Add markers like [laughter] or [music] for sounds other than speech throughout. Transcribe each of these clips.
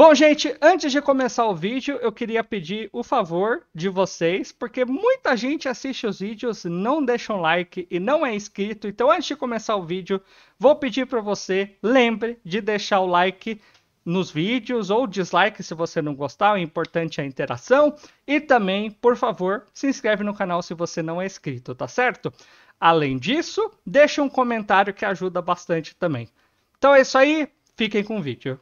Bom, gente, antes de começar o vídeo, eu queria pedir o favor de vocês, porque muita gente assiste os vídeos, não deixa um like e não é inscrito. Então, antes de começar o vídeo, vou pedir para você, lembre de deixar o like nos vídeos ou dislike se você não gostar, é importante a interação. E também, por favor, se inscreve no canal se você não é inscrito, tá certo? Além disso, deixa um comentário que ajuda bastante também. Então é isso aí, fiquem com o vídeo.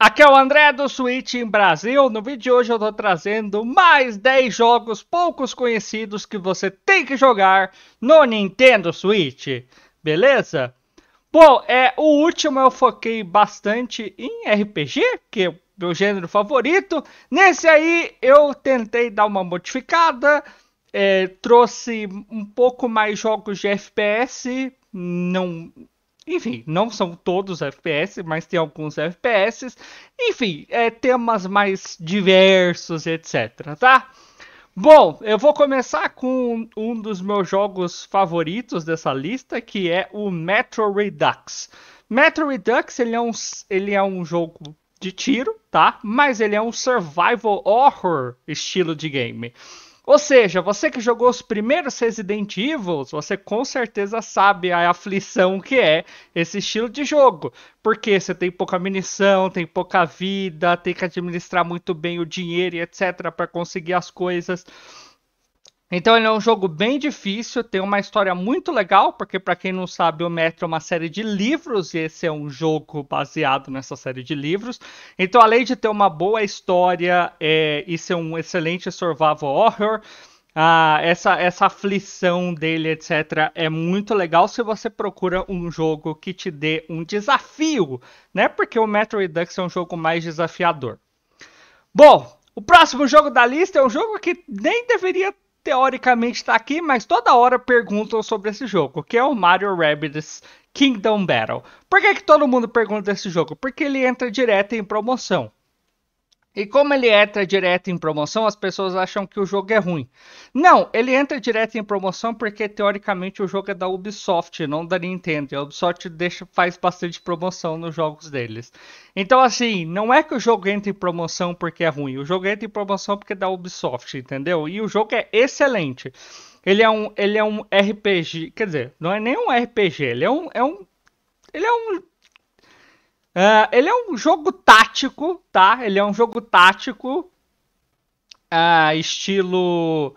Aqui é o André do Switch em Brasil. No vídeo de hoje eu estou trazendo mais 10 jogos poucos conhecidos que você tem que jogar no Nintendo Switch, beleza? Bom, é o último eu foquei bastante em RPG, que é o meu gênero favorito. Nesse aí eu tentei dar uma modificada, é, trouxe um pouco mais jogos de FPS, não enfim, não são todos FPS, mas tem alguns FPS. Enfim, é, temas mais diversos, etc, tá? Bom, eu vou começar com um dos meus jogos favoritos dessa lista, que é o Metro Redux. Metro Redux, ele é um, ele é um jogo de tiro, tá? Mas ele é um survival horror estilo de game. Ou seja, você que jogou os primeiros Resident Evil, você com certeza sabe a aflição que é esse estilo de jogo. Porque você tem pouca munição, tem pouca vida, tem que administrar muito bem o dinheiro e etc. para conseguir as coisas. Então ele é um jogo bem difícil, tem uma história muito legal, porque para quem não sabe, o Metro é uma série de livros e esse é um jogo baseado nessa série de livros. Então, além de ter uma boa história é, e ser um excelente survival horror, ah, essa, essa aflição dele, etc., é muito legal se você procura um jogo que te dê um desafio, né? Porque o Metroid Redux é um jogo mais desafiador. Bom, o próximo jogo da lista é um jogo que nem deveria teoricamente está aqui, mas toda hora perguntam sobre esse jogo, que é o Mario Rabbids Kingdom Battle. Por que, que todo mundo pergunta esse jogo? Porque ele entra direto em promoção. E como ele entra direto em promoção, as pessoas acham que o jogo é ruim. Não, ele entra direto em promoção porque teoricamente o jogo é da Ubisoft, não da Nintendo. E a Ubisoft deixa, faz bastante promoção nos jogos deles. Então, assim, não é que o jogo entra em promoção porque é ruim. O jogo entra em promoção porque é da Ubisoft, entendeu? E o jogo é excelente. Ele é um, ele é um RPG, quer dizer, não é nem um RPG, ele é um, é um ele é um é, ele é um jogo tático, tá? Ele é um jogo tático, é, estilo.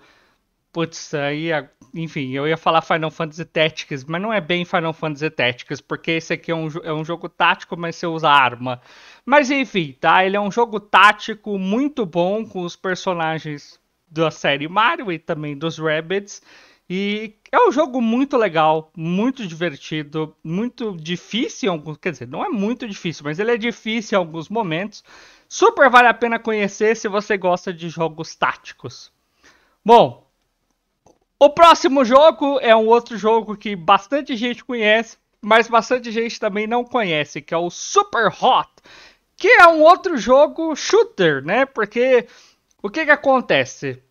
Putz, aí. É... Enfim, eu ia falar Final Fantasy Tactics, mas não é bem Final Fantasy Tactics, porque esse aqui é um, é um jogo tático, mas você usa arma. Mas enfim, tá? Ele é um jogo tático muito bom com os personagens da série Mario e também dos Rabbits. E é um jogo muito legal, muito divertido, muito difícil em alguns. Quer dizer, não é muito difícil, mas ele é difícil em alguns momentos. Super vale a pena conhecer se você gosta de jogos táticos. Bom, o próximo jogo é um outro jogo que bastante gente conhece, mas bastante gente também não conhece, que é o Super Hot, que é um outro jogo shooter, né? Porque o que que acontece?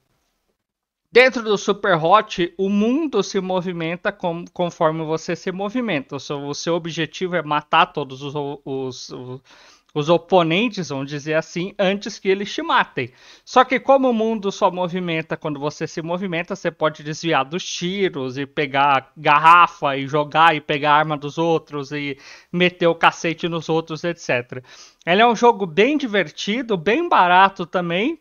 Dentro do Super Hot, o mundo se movimenta com, conforme você se movimenta. O seu, o seu objetivo é matar todos os, os, os, oponentes, vamos dizer assim, antes que eles te matem. Só que como o mundo só movimenta quando você se movimenta, você pode desviar dos tiros e pegar garrafa e jogar e pegar arma dos outros e meter o cacete nos outros, etc. Ele é um jogo bem divertido, bem barato também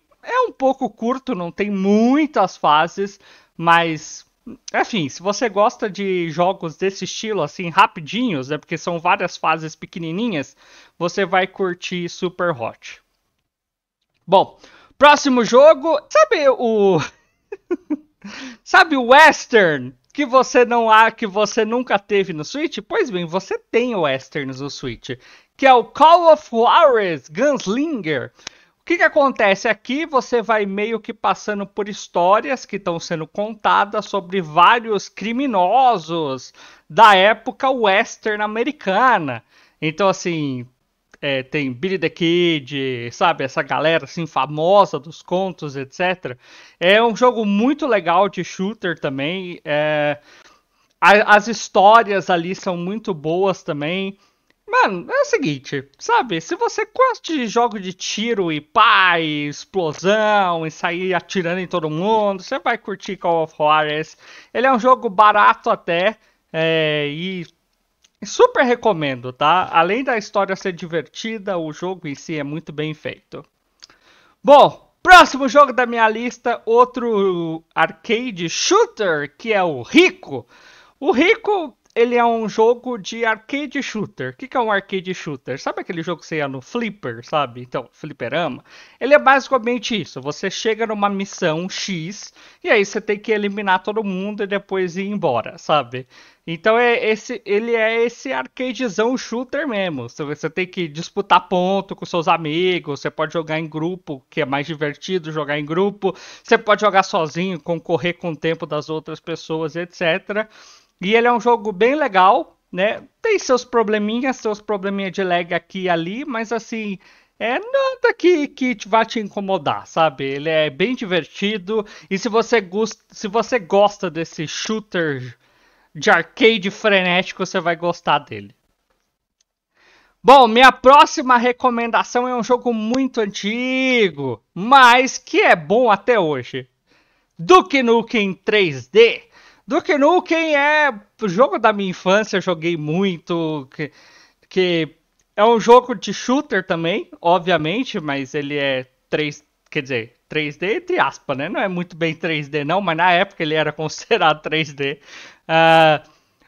um pouco curto, não tem muitas fases, mas enfim, se você gosta de jogos desse estilo, assim, rapidinhos, né, porque são várias fases pequenininhas, você vai curtir Super Hot. Bom, próximo jogo, sabe o... [laughs] sabe o Western que você não há, que você nunca teve no Switch? Pois bem, você tem o Westerns no Switch, que é o Call of Juarez Gunslinger, que, que acontece aqui? Você vai meio que passando por histórias que estão sendo contadas sobre vários criminosos da época western americana. Então, assim, é, tem Billy the Kid, sabe? Essa galera, assim, famosa dos contos, etc. É um jogo muito legal de shooter também. É... As histórias ali são muito boas também. Mano, é o seguinte, sabe? Se você gosta de jogo de tiro e pai, explosão, e sair atirando em todo mundo, você vai curtir Call of Juarez. Ele é um jogo barato até, é, e super recomendo, tá? Além da história ser divertida, o jogo em si é muito bem feito. Bom, próximo jogo da minha lista, outro arcade shooter, que é o Rico. O Rico, ele é um jogo de arcade shooter. O que, que é um arcade shooter? Sabe aquele jogo que você ia no Flipper, sabe? Então, Flipperama. Ele é basicamente isso. Você chega numa missão X e aí você tem que eliminar todo mundo e depois ir embora, sabe? Então é esse, ele é esse arcadezão shooter mesmo. Você tem que disputar ponto com seus amigos, você pode jogar em grupo, que é mais divertido jogar em grupo, você pode jogar sozinho, concorrer com o tempo das outras pessoas, etc. E ele é um jogo bem legal, né? Tem seus probleminhas, seus probleminhas de lag aqui e ali, mas assim, é nada que, que vai te incomodar, sabe? Ele é bem divertido. E se você, se você gosta desse shooter de arcade frenético, você vai gostar dele. Bom, minha próxima recomendação é um jogo muito antigo, mas que é bom até hoje. Duke Nukem 3D. Duke Nukem é jogo da minha infância, joguei muito, que, que é um jogo de shooter também, obviamente, mas ele é 3, quer dizer, 3D entre aspas, né? Não é muito bem 3D não, mas na época ele era [laughs] considerado 3D. Uh, ah,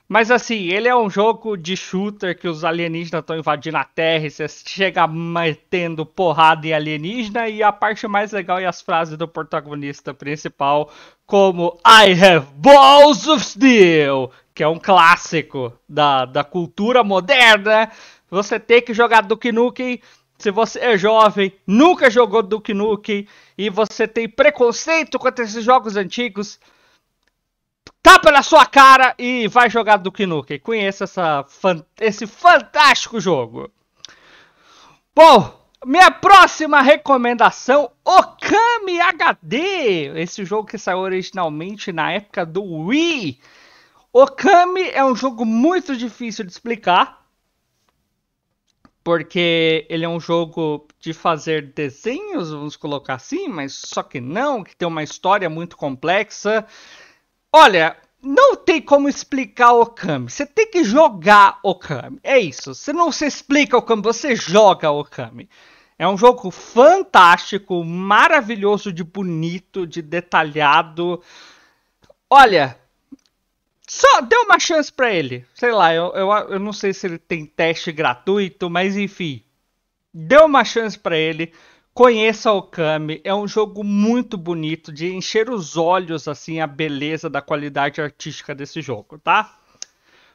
mas assim, ele é um jogo de shooter que os alienígenas estão invadindo a Terra e você chega metendo porrada em alienígena e a parte mais legal é as frases do protagonista principal como I Have Balls of Steel, que é um clássico da, da cultura moderna. Você tem que jogar Duke Nukem se você é jovem, nunca jogou Duke Nukem e você tem preconceito contra esses jogos antigos, tapa na sua cara e vai jogar Duke Nukem. Conheça essa, esse fantástico jogo. Bom, minha próxima recomendação, Okami HD, esse jogo que saiu originalmente na época do Wii. Okami é um jogo muito difícil de explicar, porque ele é um jogo de fazer desenhos, vamos colocar assim, mas só que não, que tem uma história muito complexa. Olha, não tem como explicar o Okami. Você tem que jogar Okami. É isso. Você não se explica Okami, você joga Okami. É um jogo fantástico, maravilhoso de bonito, de detalhado. Olha, só dê uma chance para ele. Sei lá, eu, eu, eu não sei se ele tem teste gratuito, mas enfim. Dê uma chance para ele. Conheça o Okami, é um jogo muito bonito de encher os olhos assim a beleza da qualidade artística desse jogo, tá?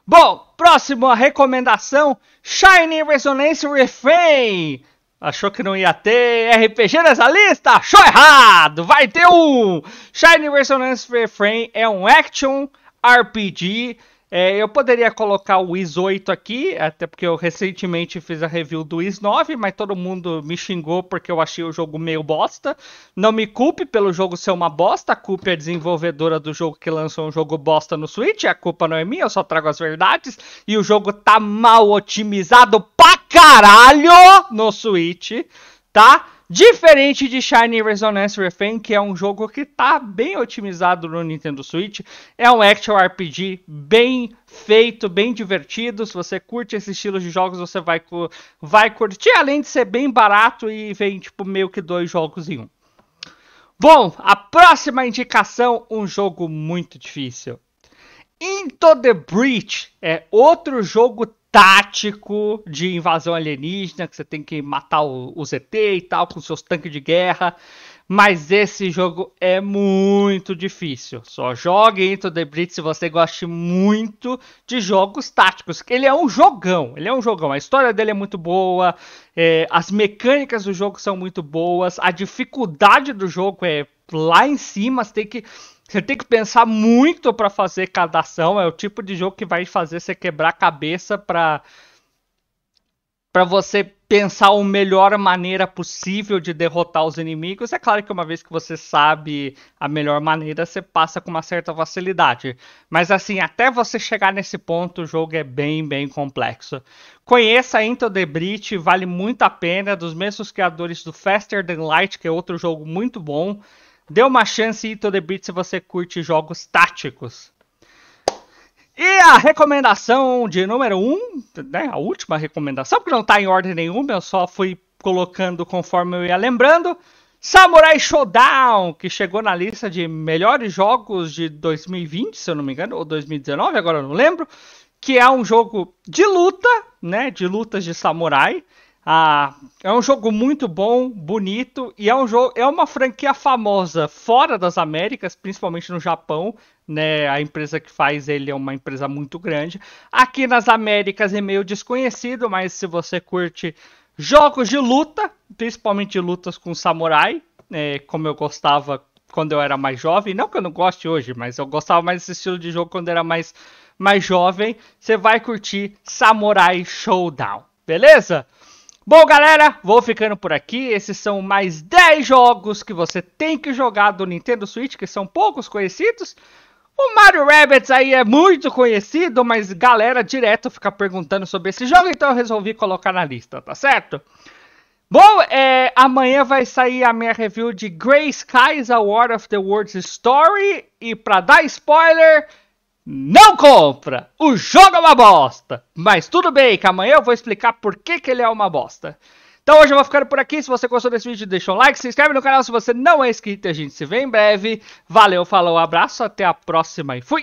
Bom, próxima recomendação, Shining Resonance Refrain. Achou que não ia ter RPG nessa lista? Achou errado! Vai ter um! Shining Resonance Refrain é um action RPG é, eu poderia colocar o IS 8 aqui, até porque eu recentemente fiz a review do IS 9, mas todo mundo me xingou porque eu achei o jogo meio bosta. Não me culpe pelo jogo ser uma bosta, a culpa é a desenvolvedora do jogo que lançou um jogo bosta no Switch, a culpa não é minha, eu só trago as verdades. E o jogo tá mal otimizado pra caralho no Switch, tá? Diferente de Shining Resonance Refrain, que é um jogo que está bem otimizado no Nintendo Switch, é um action RPG bem feito, bem divertido. Se você curte esse estilo de jogos, você vai, vai curtir, além de ser bem barato e vem tipo meio que dois jogos em um. Bom, a próxima indicação, um jogo muito difícil. Into the Breach é outro jogo tático de invasão alienígena, que você tem que matar o, o ZT e tal, com seus tanques de guerra. Mas esse jogo é muito difícil. Só jogue Into the Breach se você goste muito de jogos táticos. Ele é um jogão, ele é um jogão. A história dele é muito boa, é, as mecânicas do jogo são muito boas, a dificuldade do jogo é lá em cima, você tem que você tem que pensar muito para fazer cada ação. É o tipo de jogo que vai fazer você quebrar a cabeça para para você pensar a melhor maneira possível de derrotar os inimigos. É claro que uma vez que você sabe a melhor maneira, você passa com uma certa facilidade. Mas assim, até você chegar nesse ponto, o jogo é bem, bem complexo. Conheça Into the Breach, vale muito a pena, é dos mesmos criadores do Faster Than Light, que é outro jogo muito bom. Dê uma chance Into The Beat se você curte jogos táticos. E a recomendação de número 1, um, né, a última recomendação, porque não está em ordem nenhuma, eu só fui colocando conforme eu ia lembrando. Samurai Showdown, que chegou na lista de melhores jogos de 2020, se eu não me engano, ou 2019, agora eu não lembro, que é um jogo de luta, né, de lutas de samurai, ah, é um jogo muito bom, bonito e é um jogo, é uma franquia famosa fora das Américas, principalmente no Japão, né? A empresa que faz ele é uma empresa muito grande. Aqui nas Américas é meio desconhecido, mas se você curte jogos de luta, principalmente lutas com samurai, é, como eu gostava quando eu era mais jovem, não que eu não goste hoje, mas eu gostava mais desse estilo de jogo quando eu era mais mais jovem, você vai curtir Samurai Showdown, beleza? Bom, galera, vou ficando por aqui. Esses são mais 10 jogos que você tem que jogar do Nintendo Switch, que são poucos conhecidos. O Mario Rabbits aí é muito conhecido, mas galera direto fica perguntando sobre esse jogo, então eu resolvi colocar na lista, tá certo? Bom, é, amanhã vai sair a minha review de Grey Skies, A War of the World's Story. E para dar spoiler, não compra. O jogo é uma bosta. Mas tudo bem, que amanhã eu vou explicar por que, que ele é uma bosta. Então hoje eu vou ficando por aqui. Se você gostou desse vídeo, deixa um like, se inscreve no canal se você não é inscrito. A gente se vê em breve. Valeu, falou, abraço, até a próxima e fui!